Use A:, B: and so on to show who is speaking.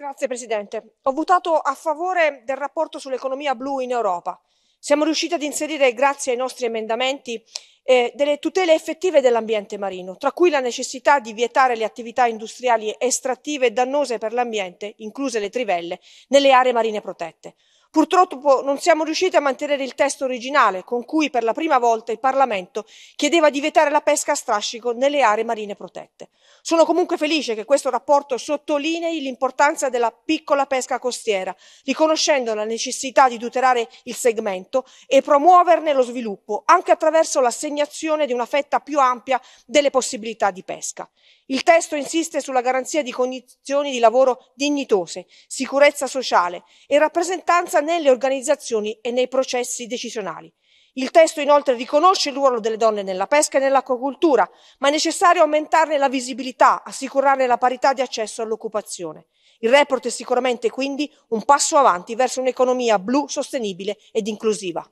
A: Grazie Presidente. Ho votato a favore del rapporto sull'economia blu in Europa. Siamo riusciti ad inserire, grazie ai nostri emendamenti, eh, delle tutele effettive dell'ambiente marino, tra cui la necessità di vietare le attività industriali estrattive dannose per l'ambiente, incluse le trivelle, nelle aree marine protette. Purtroppo non siamo riusciti a mantenere il testo originale con cui per la prima volta il Parlamento chiedeva di vietare la pesca a strascico nelle aree marine protette. Sono comunque felice che questo rapporto sottolinei l'importanza della piccola pesca costiera, riconoscendo la necessità di tutelare il segmento e promuoverne lo sviluppo anche attraverso l'assegnazione di una fetta più ampia delle possibilità di pesca. Il testo insiste sulla garanzia di condizioni di lavoro dignitose, sicurezza sociale e rappresentanza presenza nelle organizzazioni e nei processi decisionali. Il testo inoltre riconosce il ruolo delle donne nella pesca e nell'acquacultura, ma è necessario aumentarne la visibilità, assicurarne la parità di accesso all'occupazione. Il report è sicuramente quindi un passo avanti verso un'economia blu, sostenibile ed inclusiva.